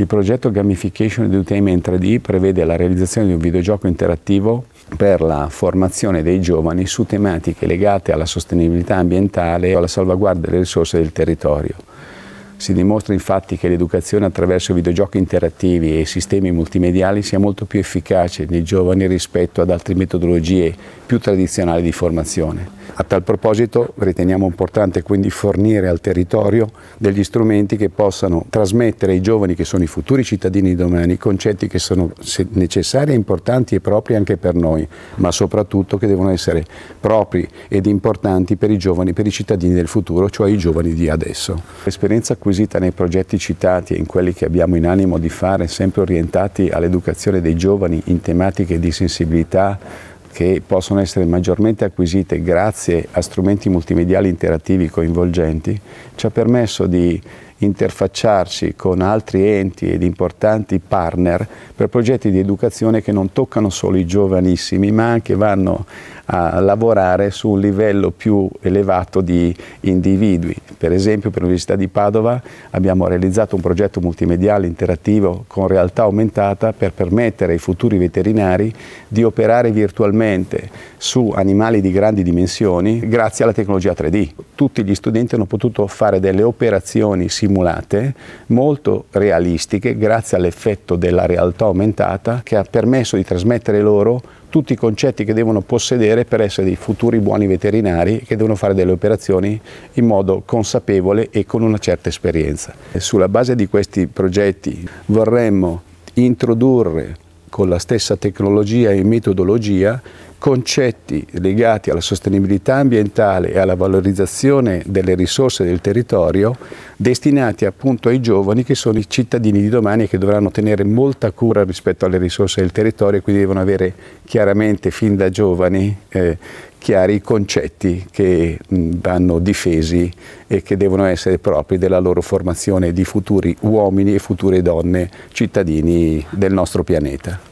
Il progetto Gamification Edutainment 3D prevede la realizzazione di un videogioco interattivo per la formazione dei giovani su tematiche legate alla sostenibilità ambientale e alla salvaguardia delle risorse del territorio. Si dimostra infatti che l'educazione attraverso videogiochi interattivi e sistemi multimediali sia molto più efficace nei giovani rispetto ad altre metodologie più tradizionali di formazione. A tal proposito riteniamo importante quindi fornire al territorio degli strumenti che possano trasmettere ai giovani che sono i futuri cittadini di domani concetti che sono necessari, importanti e propri anche per noi, ma soprattutto che devono essere propri ed importanti per i giovani, per i cittadini del futuro, cioè i giovani di adesso. L'esperienza qui acquisita nei progetti citati e in quelli che abbiamo in animo di fare, sempre orientati all'educazione dei giovani in tematiche di sensibilità che possono essere maggiormente acquisite grazie a strumenti multimediali interattivi coinvolgenti, ci ha permesso di interfacciarci con altri enti ed importanti partner per progetti di educazione che non toccano solo i giovanissimi ma anche vanno a lavorare su un livello più elevato di individui. Per esempio per l'Università di Padova abbiamo realizzato un progetto multimediale interattivo con realtà aumentata per permettere ai futuri veterinari di operare virtualmente su animali di grandi dimensioni grazie alla tecnologia 3D. Tutti gli studenti hanno potuto fare delle operazioni simulate simulate, molto realistiche grazie all'effetto della realtà aumentata che ha permesso di trasmettere loro tutti i concetti che devono possedere per essere dei futuri buoni veterinari che devono fare delle operazioni in modo consapevole e con una certa esperienza. E sulla base di questi progetti vorremmo introdurre con la stessa tecnologia e metodologia concetti legati alla sostenibilità ambientale e alla valorizzazione delle risorse del territorio destinati appunto ai giovani che sono i cittadini di domani e che dovranno tenere molta cura rispetto alle risorse del territorio e quindi devono avere chiaramente fin da giovani eh, chiari i concetti che vanno difesi e che devono essere propri della loro formazione di futuri uomini e future donne cittadini del nostro pianeta.